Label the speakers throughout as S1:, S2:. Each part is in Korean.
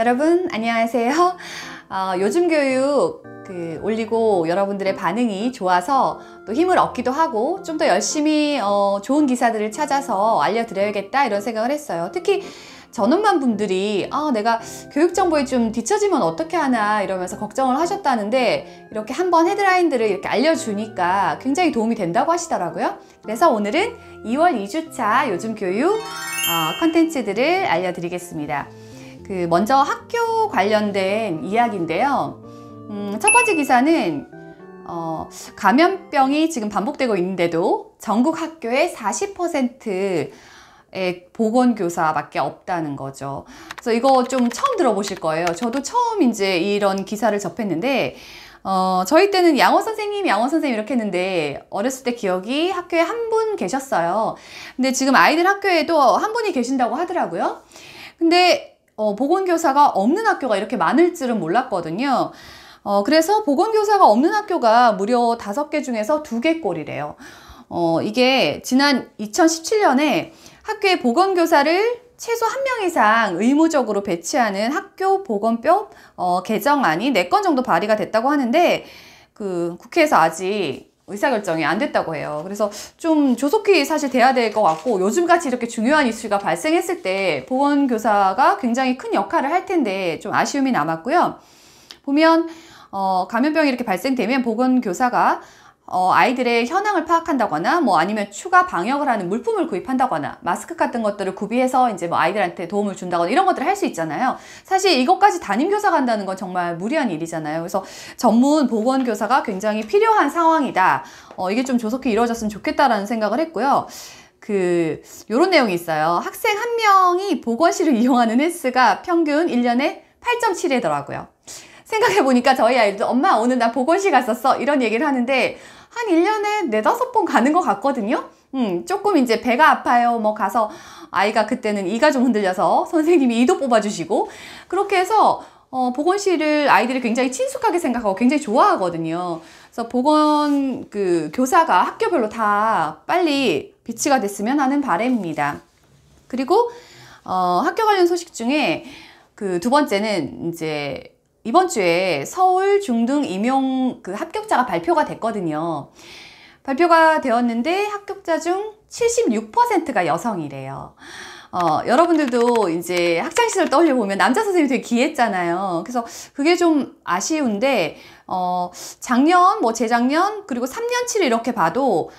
S1: 여러분 안녕하세요. 어, 요즘 교육 그 올리고 여러분들의 반응이 좋아서 또 힘을 얻기도 하고 좀 더 열심히 어, 좋은 기사들을 찾아서 알려드려야겠다 이런 생각을 했어요. 특히 전원만 분들이 아, 내가 교육 정보에 좀 뒤처지면 어떻게 하나 이러면서 걱정을 하셨다는데 이렇게 한번 헤드라인들을 이렇게 알려주니까 굉장히 도움이 된다고 하시더라고요. 그래서 오늘은 2월 2주차 요즘 교육 어, 컨텐츠들을 알려드리겠습니다. 그 먼저 학교 관련된 이야기인데요. 음, 첫 번째 기사는 어, 감염병이 지금 반복되고 있는데도 전국 학교의 40%의 보건교사밖에 없다는 거죠. 그래서 이거 좀 처음 들어보실 거예요. 저도 처음 이제 이런 기사를 접했는데 어, 저희 때는 양호 선생님, 양호 선생님 이렇게 했는데 어렸을 때 기억이 학교에 한 분 계셨어요. 근데 지금 아이들 학교에도 한 분이 계신다고 하더라고요. 근데 어, 보건교사가 없는 학교가 이렇게 많을 줄은 몰랐거든요. 어, 그래서 보건교사가 없는 학교가 무려 다섯 개 중에서 두개 꼴이래요. 어, 이게 지난 2017년에 학교의 보건교사를 최소 한 명 이상 의무적으로 배치하는 학교 보건법 어, 개정안이 네건 정도 발의가 됐다고 하는데 그 국회에서 아직 의사결정이 안 됐다고 해요. 그래서 좀 조속히 사실 돼야 될 것 같고 요즘같이 이렇게 중요한 이슈가 발생했을 때 보건교사가 굉장히 큰 역할을 할 텐데 좀 아쉬움이 남았고요. 보면 어, 감염병이 이렇게 발생되면 보건교사가 어, 아이들의 현황을 파악한다거나 뭐 아니면 추가 방역을 하는 물품을 구입한다거나 마스크 같은 것들을 구비해서 이제 뭐 아이들한테 도움을 준다거나 이런 것들을 할 수 있잖아요. 사실 이것까지 담임교사간다는건 정말 무리한 일이잖아요. 그래서 전문 보건교사가 굉장히 필요한 상황이다. 어, 이게 좀 조속히 이루어졌으면 좋겠다라는 생각을 했고요. 그 요런 내용이 있어요. 학생 한 명이 보건실을 이용하는 횟수가 평균 1년에 8.7회더라고요. 생각해보니까 저희 아이도 엄마 오늘 나 보건실 갔었어 이런 얘기를 하는데 한 1년에 네다섯 번 가는 것 같거든요. 음, 조금 이제 배가 아파요. 뭐 가서 아이가 그때는 이가 좀 흔들려서 선생님이 이도 뽑아주시고 그렇게 해서 어, 보건실을 아이들이 굉장히 친숙하게 생각하고 굉장히 좋아하거든요. 그래서 보건 그 교사가 학교별로 다 빨리 비치가 됐으면 하는 바램입니다 그리고 어, 학교 관련 소식 중에 그 두 번째는 이제 이번 주에 서울 중등 임용 그 합격자가 발표가 됐거든요. 발표가 되었는데 합격자 중 76%가 여성이래요. 어, 여러분들도 이제 학창시절 떠올려 보면 남자 선생님이 되게 귀했잖아요. 그래서 그게 좀 아쉬운데, 어, 작년, 뭐 재작년, 그리고 3년치를 이렇게 봐도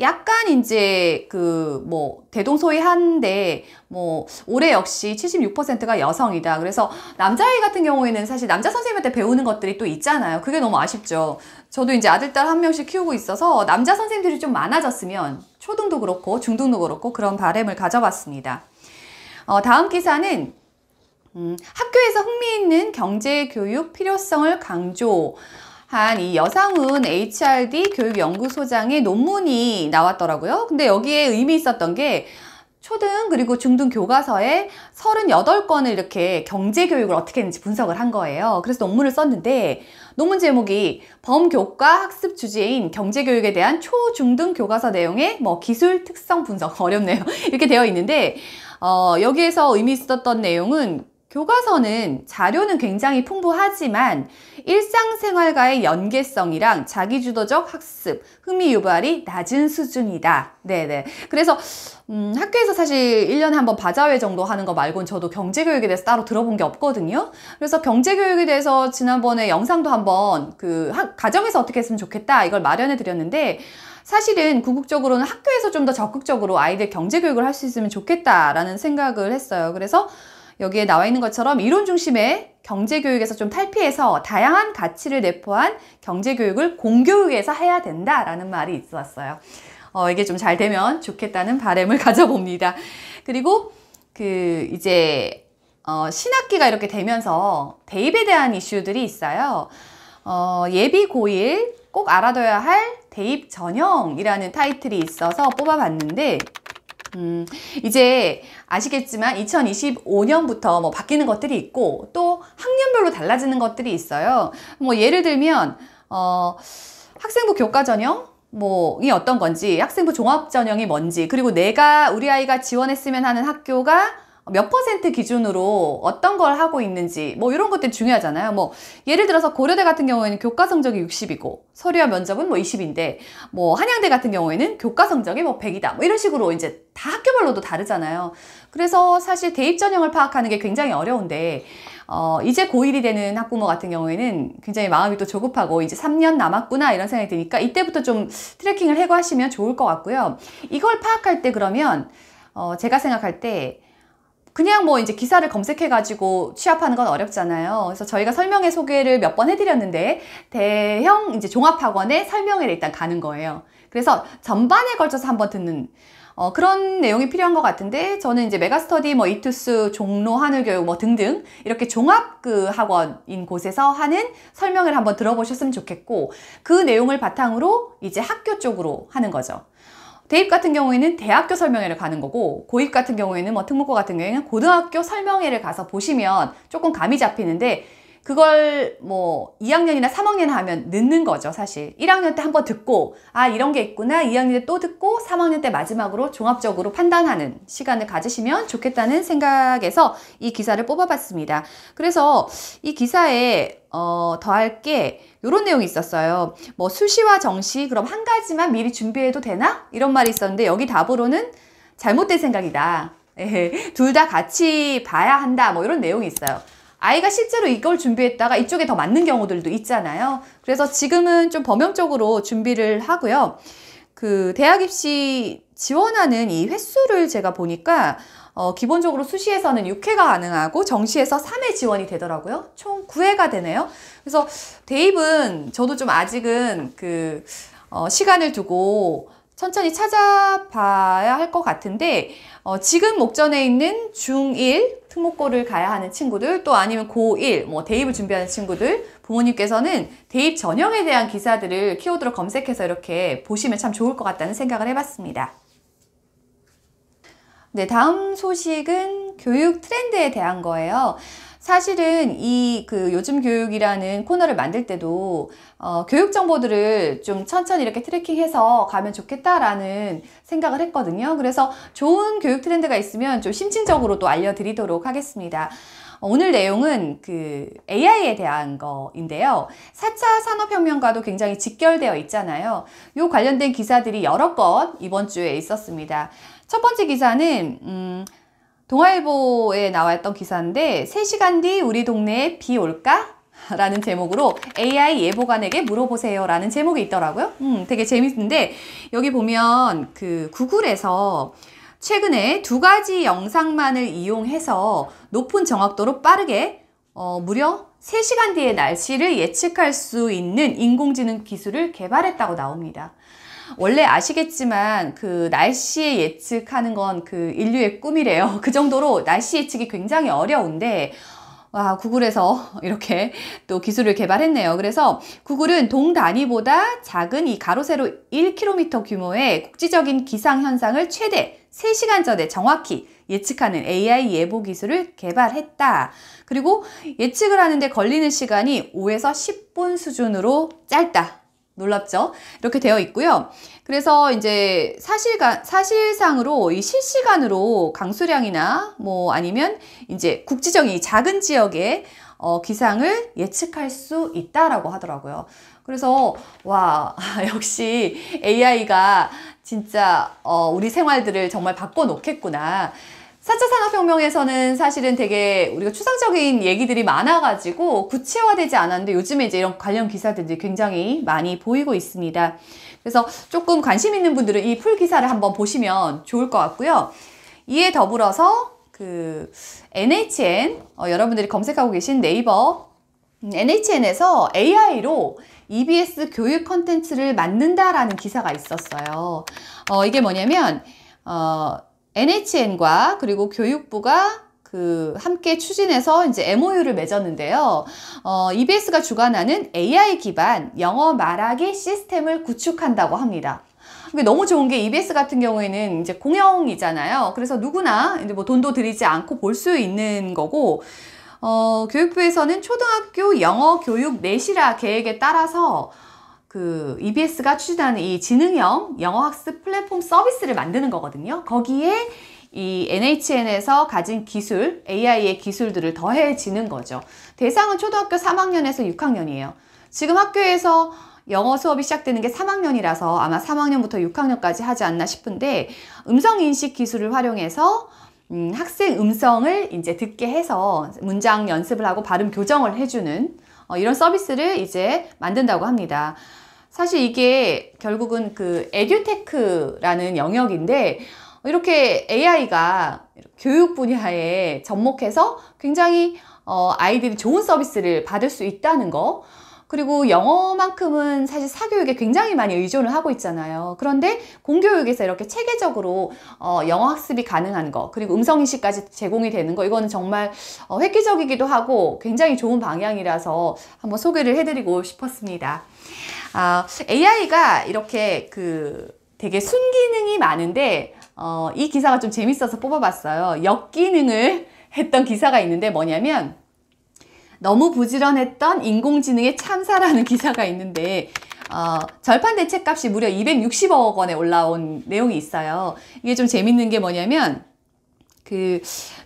S1: 약간 이제 그 뭐 대동소이한데 뭐 올해 역시 76%가 여성이다. 그래서 남자아이 같은 경우에는 사실 남자 선생님한테 배우는 것들이 또 있잖아요. 그게 너무 아쉽죠. 저도 이제 아들 딸 한 명씩 키우고 있어서 남자 선생님들이 좀 많아졌으면 초등도 그렇고 중등도 그렇고 그런 바램을 가져봤습니다. 어, 다음 기사는 음, 학교에서 흥미있는 경제교육 필요성을 강조 한이 여상훈 HRD 교육연구소장의 논문이 나왔더라고요. 근데 여기에 의미 있었던 게 초등 그리고 중등 교과서에 38건을 이렇게 경제교육을 어떻게 했는지 분석을 한 거예요. 그래서 논문을 썼는데 논문 제목이 범교과 학습 주제인 경제교육에 대한 초중등 교과서 내용의 뭐 기술 특성 분석 어렵네요. 이렇게 되어 있는데 어, 여기에서 의미 있었던 내용은 교과서는 자료는 굉장히 풍부하지만 일상생활과의 연계성이랑 자기주도적 학습, 흥미 유발이 낮은 수준이다. 네네. 그래서 음, 학교에서 사실 1년에 한번 바자회 정도 하는 거 말고는 저도 경제교육에 대해서 따로 들어본 게 없거든요. 그래서 경제교육에 대해서 지난번에 영상도 한번 그 하, 가정에서 어떻게 했으면 좋겠다 이걸 마련해 드렸는데 사실은 궁극적으로는 학교에서 좀 더 적극적으로 아이들 경제교육을 할 수 있으면 좋겠다라는 생각을 했어요. 그래서 여기에 나와 있는 것처럼 이론 중심의 경제교육에서 좀 탈피해서 다양한 가치를 내포한 경제교육을 공교육에서 해야 된다라는 말이 있었어요. 어, 이게 좀 잘 되면 좋겠다는 바램을 가져봅니다. 그리고 그 이제 어, 신학기가 이렇게 되면서 대입에 대한 이슈들이 있어요. 어, 예비 고1 꼭 알아둬야 할 대입 전형이라는 타이틀이 있어서 뽑아봤는데 음, 이제 아시겠지만 2025년부터 뭐 바뀌는 것들이 있고 또 학년별로 달라지는 것들이 있어요. 뭐 예를 들면 어, 학생부 교과 전형 뭐이 어떤 건지 학생부 종합 전형이 뭔지 그리고 내가 우리 아이가 지원했으면 하는 학교가 몇 퍼센트 기준으로 어떤 걸 하고 있는지 뭐 이런 것들이 중요하잖아요. 뭐 예를 들어서 고려대 같은 경우에는 교과 성적이 60이고 서류와 면접은 뭐 20인데 뭐 한양대 같은 경우에는 교과 성적이 뭐 100이다 뭐 이런 식으로 이제 다 학교별로도 다르잖아요. 그래서 사실 대입 전형을 파악하는 게 굉장히 어려운데 어, 이제 고1이 되는 학부모 같은 경우에는 굉장히 마음이 또 조급하고 이제 3년 남았구나 이런 생각이 드니까 이때부터 좀 트래킹을 해고하시면 좋을 것 같고요. 이걸 파악할 때 그러면 어, 제가 생각할 때 그냥 뭐 이제 기사를 검색해가지고 취업하는 건 어렵잖아요. 그래서 저희가 설명회 소개를 몇 번 해드렸는데 대형 이제 종합학원에 설명회를 일단 가는 거예요. 그래서 전반에 걸쳐서 한번 듣는 어, 그런 내용이 필요한 것 같은데 저는 이제 메가스터디, 뭐 이투스, 종로, 하늘교육 뭐 등등 이렇게 종합 그 학원인 곳에서 하는 설명을 한번 들어보셨으면 좋겠고 그 내용을 바탕으로 이제 학교 쪽으로 하는 거죠. 대입 같은 경우에는 대학교 설명회를 가는 거고 고입 같은 경우에는 뭐 특목고 같은 경우에는 고등학교 설명회를 가서 보시면 조금 감이 잡히는데 그걸 뭐 2학년이나 3학년 하면 늦는 거죠 사실 1학년 때 한번 듣고 아 이런 게 있구나 2학년 때 또 듣고 3학년 때 마지막으로 종합적으로 판단하는 시간을 가지시면 좋겠다는 생각에서 이 기사를 뽑아봤습니다 그래서 이 기사에 어, 더할 게 이런 내용이 있었어요 뭐 수시와 정시 그럼 한 가지만 미리 준비해도 되나? 이런 말이 있었는데 여기 답으로는 잘못된 생각이다 둘 다 같이 봐야 한다 뭐 이런 내용이 있어요 아이가 실제로 이걸 준비했다가 이쪽에 더 맞는 경우들도 있잖아요. 그래서 지금은 좀 범용적으로 준비를 하고요. 그 대학 입시 지원하는 이 횟수를 제가 보니까 어, 기본적으로 수시에서는 6회가 가능하고 정시에서 3회 지원이 되더라고요. 총 9회가 되네요. 그래서 대입은 저도 좀 아직은 그 어, 시간을 두고 천천히 찾아봐야 할 것 같은데 어, 지금 목전에 있는 중1 특목고를 가야 하는 친구들 또 아니면 고1 뭐 대입을 준비하는 친구들 부모님께서는 대입 전형에 대한 기사들을 키워드로 검색해서 이렇게 보시면 참 좋을 것 같다는 생각을 해봤습니다. 네, 다음 소식은 교육 트렌드에 대한 거예요. 사실은 이 그 요즘 교육이라는 코너를 만들 때도 어, 교육 정보들을 좀 천천히 이렇게 트래킹해서 가면 좋겠다라는 생각을 했거든요. 그래서 좋은 교육 트렌드가 있으면 좀 심층적으로 또 알려드리도록 하겠습니다. 오늘 내용은 그 AI에 대한 거인데요. 4차 산업혁명과도 굉장히 직결되어 있잖아요. 요 관련된 기사들이 여러 건 이번 주에 있었습니다. 첫 번째 기사는 음, 동아일보에 나와있던 기사인데 3시간 뒤 우리 동네에 비 올까? 라는 제목으로 AI 예보관에게 물어보세요 라는 제목이 있더라고요. 음, 되게 재밌는데 여기 보면 그 구글에서 최근에 두 가지 영상만을 이용해서 높은 정확도로 빠르게 어, 무려 3시간 뒤의 날씨를 예측할 수 있는 인공지능 기술을 개발했다고 나옵니다. 원래 아시겠지만 그 날씨 예측하는 건 그 인류의 꿈이래요. 그 정도로 날씨 예측이 굉장히 어려운데 와, 구글에서 이렇게 또 기술을 개발했네요. 그래서 구글은 동 단위보다 작은 이 가로세로 1km 규모의 국지적인 기상 현상을 최대 3시간 전에 정확히 예측하는 AI 예보 기술을 개발했다. 그리고 예측을 하는데 걸리는 시간이 5에서 10분 수준으로 짧다. 놀랍죠? 이렇게 되어 있고요. 그래서 이제 사실가, 사실상으로 이 실시간으로 강수량이나 뭐 아니면 이제 국지적인 이 작은 지역의 어, 기상을 예측할 수 있다라고 하더라고요. 그래서 와 역시 AI가 진짜 어, 우리 생활들을 정말 바꿔놓겠구나. 4차 산업혁명에서는 사실은 되게 우리가 추상적인 얘기들이 많아가지고 구체화되지 않았는데 요즘에 이제 이런 관련 기사들이 굉장히 많이 보이고 있습니다. 그래서 조금 관심 있는 분들은 이 풀 기사를 한번 보시면 좋을 것 같고요. 이에 더불어서 그 NHN 어, 여러분들이 검색하고 계신 네이버 음, NHN에서 AI로 EBS 교육 컨텐츠를 만든다라는 기사가 있었어요. 어, 이게 뭐냐면 어, NHN과 그리고 교육부가 그 함께 추진해서 이제 MOU를 맺었는데요. 어, EBS가 주관하는 AI 기반 영어 말하기 시스템을 구축한다고 합니다. 너무 좋은 게 EBS 같은 경우에는 이제 공영이잖아요. 그래서 누구나 이제 뭐 돈도 들이지 않고 볼 수 있는 거고 어, 교육부에서는 초등학교 영어 교육 내실화 계획에 따라서 그 EBS가 추진하는 이 지능형 영어학습 플랫폼 서비스를 만드는 거거든요. 거기에 이 NHN에서 가진 기술, AI의 기술들을 더해지는 거죠. 대상은 초등학교 3학년에서 6학년이에요. 지금 학교에서 영어 수업이 시작되는 게 3학년이라서 아마 3학년부터 6학년까지 하지 않나 싶은데 음성인식 기술을 활용해서 음, 학생 음성을 이제 듣게 해서 문장 연습을 하고 발음 교정을 해주는 어, 이런 서비스를 이제 만든다고 합니다. 사실 이게 결국은 그 에듀테크라는 영역인데 이렇게 AI가 교육 분야에 접목해서 굉장히 어, 아이들이 좋은 서비스를 받을 수 있다는 거 그리고 영어만큼은 사실 사교육에 굉장히 많이 의존을 하고 있잖아요. 그런데 공교육에서 이렇게 체계적으로 어, 영어 학습이 가능한 거 그리고 음성인식까지 제공이 되는 거 이거는 정말 어, 획기적이기도 하고 굉장히 좋은 방향이라서 한번 소개를 해드리고 싶었습니다. 아, AI가 이렇게 그 되게 순기능이 많은데 어, 이 기사가 좀 재밌어서 뽑아봤어요. 역기능을 했던 기사가 있는데 뭐냐면 너무 부지런했던 인공지능의 참사라는 기사가 있는데 어, 절판 대책값이 무려 260억 원에 올라온 내용이 있어요. 이게 좀 재밌는 게 뭐냐면 그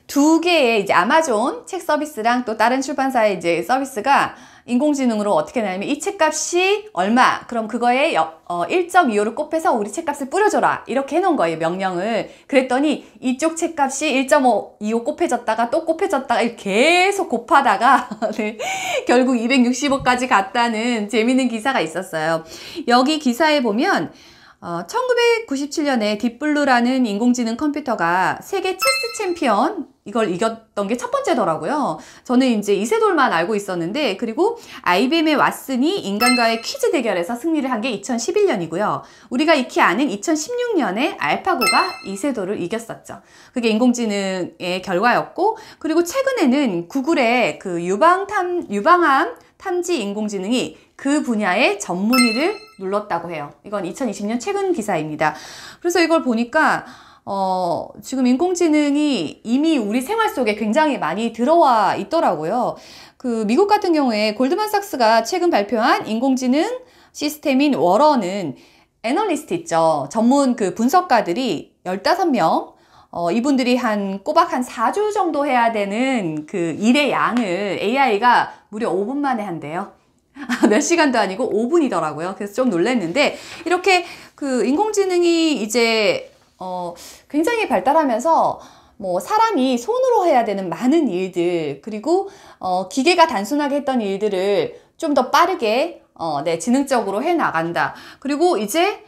S1: 두 개의 이제 아마존 책 서비스랑 또 다른 출판사의 이제 서비스가 인공지능으로 어떻게 나냐면 이 책값이 얼마 그럼 그거에 어, 1.25를 곱해서 우리 책값을 뿌려줘라 이렇게 해놓은 거예요 명령을 그랬더니 이쪽 책값이 1.25 곱해졌다가 또 곱해졌다가 계속 곱하다가 네, 결국 260억까지 갔다는 재밌는 기사가 있었어요 여기 기사에 보면 어, 1997년에 딥블루라는 인공지능 컴퓨터가 세계 체스 챔피언 이걸 이겼던 게 첫 번째더라고요. 저는 이제 이세돌만 알고 있었는데 그리고 IBM의 왓슨이 인간과의 퀴즈 대결에서 승리를 한 게 2011년이고요. 우리가 익히 아는 2016년에 알파고가 이세돌을 이겼었죠. 그게 인공지능의 결과였고 그리고 최근에는 구글의 그 유방탐 유방암 탐지 인공지능이 그 분야의 전문의를 눌렀다고 해요. 이건 2020년 최근 기사입니다. 그래서 이걸 보니까 어, 지금 인공지능이 이미 우리 생활 속에 굉장히 많이 들어와 있더라고요. 그 미국 같은 경우에 골드만삭스가 최근 발표한 인공지능 시스템인 워러는 애널리스트 있죠. 전문 그 분석가들이 15명 어, 이분들이 한 꼬박 한 4주 정도 해야 되는 그 일의 양을 AI가 무려 5분 만에 한대요. 몇 시간도 아니고 5분이더라고요. 그래서 좀 놀랐는데 이렇게 그 인공지능이 이제 어, 굉장히 발달하면서 뭐 사람이 손으로 해야 되는 많은 일들 그리고 어, 기계가 단순하게 했던 일들을 좀 더 빠르게 어, 네, 지능적으로 해 나간다. 그리고 이제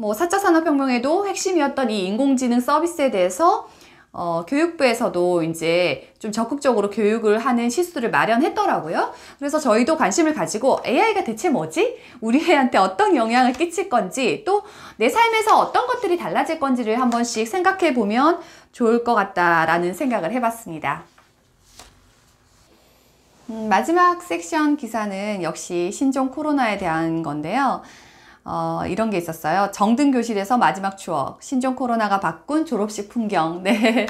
S1: 뭐 4차 산업혁명에도 핵심이었던 이 인공지능 서비스에 대해서 어, 교육부에서도 이제 좀 적극적으로 교육을 하는 실수를 마련했더라고요. 그래서 저희도 관심을 가지고 AI가 대체 뭐지? 우리 애한테 어떤 영향을 끼칠 건지 또 내 삶에서 어떤 것들이 달라질 건지를 한 번씩 생각해 보면 좋을 것 같다라는 생각을 해봤습니다. 음, 마지막 섹션 기사는 역시 신종 코로나에 대한 건데요. 어, 이런 게 있었어요. 정든 교실에서 마지막 추억, 신종 코로나가 바꾼 졸업식 풍경. 네.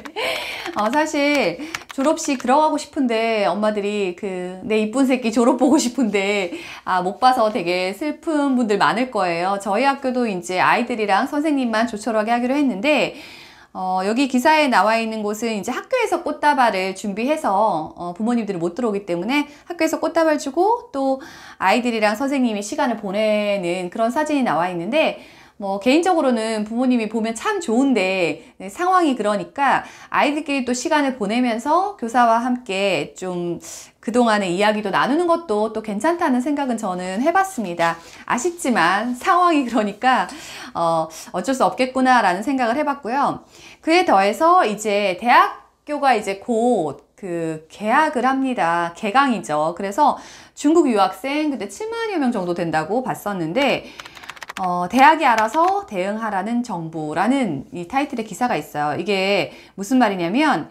S1: 어, 사실 졸업식 들어가고 싶은데 엄마들이 그 내 이쁜 새끼 졸업 보고 싶은데 아, 못 봐서 되게 슬픈 분들 많을 거예요. 저희 학교도 이제 아이들이랑 선생님만 조촐하게 하기로 했는데 어, 여기 기사에 나와 있는 곳은 이제 학교에서 꽃다발을 준비해서 어, 부모님들이 못 들어오기 때문에 학교에서 꽃다발 주고 또 아이들이랑 선생님이 시간을 보내는 그런 사진이 나와 있는데 뭐 개인적으로는 부모님이 보면 참 좋은데 네, 상황이 그러니까 아이들끼리 또 시간을 보내면서 교사와 함께 좀 그동안의 이야기도 나누는 것도 또 괜찮다는 생각은 저는 해봤습니다. 아쉽지만 상황이 그러니까 어, 어쩔 수 없겠구나라는 생각을 해봤고요. 그에 더해서 이제 대학교가 이제 곧 그 개학을 합니다. 개강이죠. 그래서 중국 유학생 그때 7만여 명 정도 된다고 봤었는데 어, 대학이 알아서 대응하라는 정보라는이 타이틀의 기사가 있어요. 이게 무슨 말이냐면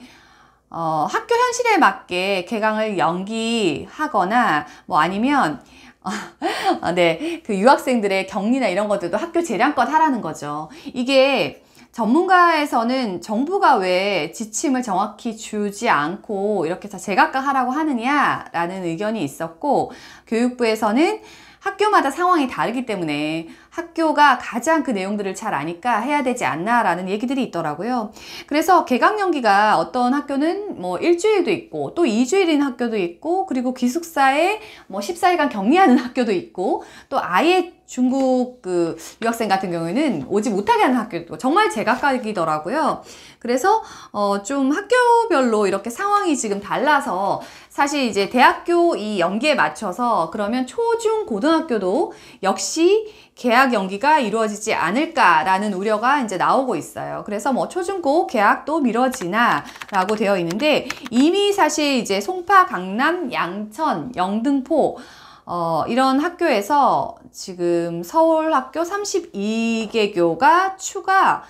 S1: 어, 학교 현실에 맞게 개강을 연기하거나 뭐 아니면 어, 네, 그 유학생들의 격리나 이런 것들도 학교 재량껏 하라는 거죠. 이게 전문가에서는 정부가 왜 지침을 정확히 주지 않고 이렇게 다 제각각 하라고 하느냐라는 의견이 있었고 교육부에서는 학교마다 상황이 다르기 때문에 학교가 가장 그 내용들을 잘 아니까 해야 되지 않나라는 얘기들이 있더라고요. 그래서 개강 연기가 어떤 학교는 뭐 일주일도 있고 또 2주일인 학교도 있고 그리고 기숙사에 뭐 14일간 격리하는 학교도 있고 또 아예 중국 그 유학생 같은 경우에는 오지 못하게 하는 학교도 정말 제각각이더라고요. 그래서 어 좀 학교별로 이렇게 상황이 지금 달라서 사실 이제 대학교 이 연기에 맞춰서 그러면 초, 중, 고등학교도 역시 계약 연기가 이루어지지 않을까라는 우려가 이제 나오고 있어요. 그래서 뭐 초중고 계약도 미뤄지나 라고 되어 있는데 이미 사실 이제 송파, 강남, 양천, 영등포 어, 이런 학교에서 지금 서울학교 32개 교가 추가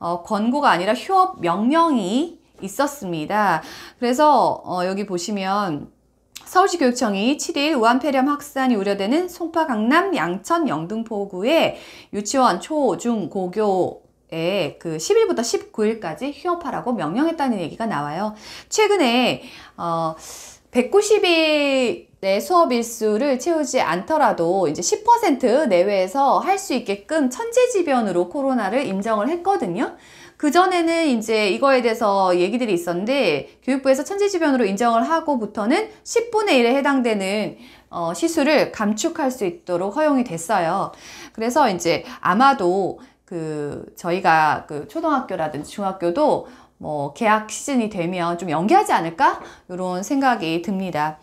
S1: 어, 권고가 아니라 휴업 명령이 있었습니다. 그래서 어, 여기 보시면 서울시 교육청이 7일 우한폐렴 확산이 우려되는 송파 강남 양천 영등포구의 유치원 초, 중, 고교 에그 10일부터 19일까지 휴업하라고 명령했다는 얘기가 나와요. 최근에 어 190일 내 수업 일수를 채우지 않더라도 이제 10% 내외에서 할 수 있게끔 천재지변으로 코로나를 인정을 했거든요. 그전에는 이제 이거에 대해서 얘기들이 있었는데 교육부에서 천재지변으로 인정을 하고부터는 10분의 1에 해당되는 어, 시수를 감축할 수 있도록 허용이 됐어요. 그래서 이제 아마도 그 저희가 그 초등학교라든지 중학교도 뭐 계약 시즌이 되면 좀 연기하지 않을까 이런 생각이 듭니다.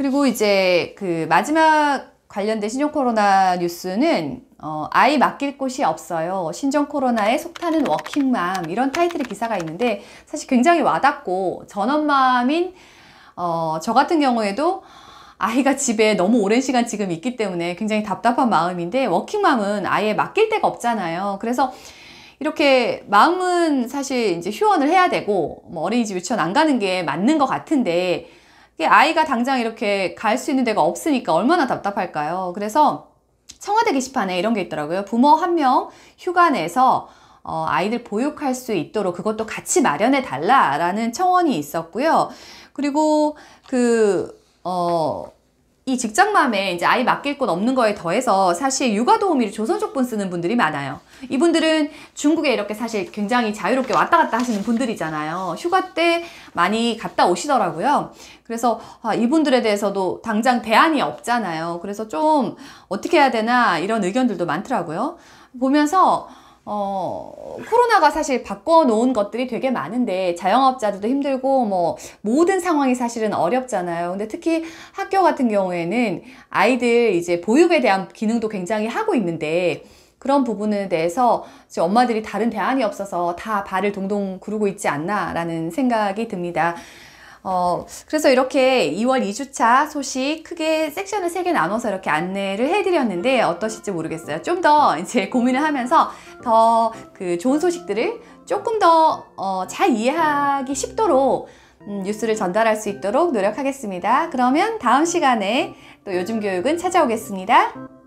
S1: 그리고 이제 그 마지막 관련된 신종 코로나 뉴스는 어, 아이 맡길 곳이 없어요. 신종 코로나에 속타는 워킹맘 이런 타이틀의 기사가 있는데 사실 굉장히 와닿고 전엄마인 어, 저 같은 경우에도 아이가 집에 너무 오랜 시간 지금 있기 때문에 굉장히 답답한 마음인데 워킹맘은 아예 맡길 데가 없잖아요. 그래서 이렇게 마음은 사실 이제 휴원을 해야 되고 뭐 어린이집 유치원 안 가는 게 맞는 것 같은데 아이가 당장 이렇게 갈 수 있는 데가 없으니까 얼마나 답답할까요? 그래서 청와대 게시판에 이런 게 있더라고요. 부모 한 명 휴가 내서 어, 아이들 보육할 수 있도록 그것도 같이 마련해 달라라는 청원이 있었고요. 그리고 그 어, 이 직장맘에 이제 아이 맡길 곳 없는 거에 더해서 사실 육아 도우미를 조선족분 쓰는 분들이 많아요. 이분들은 중국에 이렇게 사실 굉장히 자유롭게 왔다 갔다 하시는 분들이잖아요. 휴가 때 많이 갔다 오시더라고요. 그래서 아, 이분들에 대해서도 당장 대안이 없잖아요. 그래서 좀 어떻게 해야 되나 이런 의견들도 많더라고요. 보면서 어, 코로나가 사실 바꿔놓은 것들이 되게 많은데 자영업자들도 힘들고 뭐 모든 상황이 사실은 어렵잖아요. 근데 특히 학교 같은 경우에는 아이들 이제 보육에 대한 기능도 굉장히 하고 있는데 그런 부분에 대해서 엄마들이 다른 대안이 없어서 다 발을 동동 구르고 있지 않나라는 생각이 듭니다. 어, 그래서 이렇게 2월 2주차 소식 크게 섹션을 3개 나눠서 이렇게 안내를 해드렸는데 어떠실지 모르겠어요. 좀 더 이제 고민을 하면서 더그 좋은 소식들을 조금 더잘 어 이해하기 쉽도록 음, 뉴스를 전달할 수 있도록 노력하겠습니다. 그러면 다음 시간에 또 요즘 교육은 찾아오겠습니다.